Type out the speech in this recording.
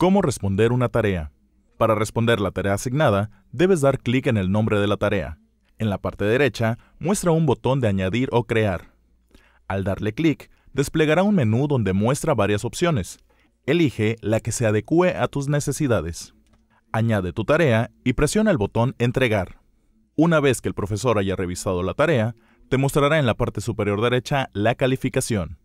Cómo responder una tarea. Para responder la tarea asignada, debes dar clic en el nombre de la tarea. En la parte derecha, muestra un botón de añadir o crear. Al darle clic, desplegará un menú donde muestra varias opciones. Elige la que se adecue a tus necesidades. Añade tu tarea y presiona el botón Entregar. Una vez que el profesor haya revisado la tarea, te mostrará en la parte superior derecha la calificación.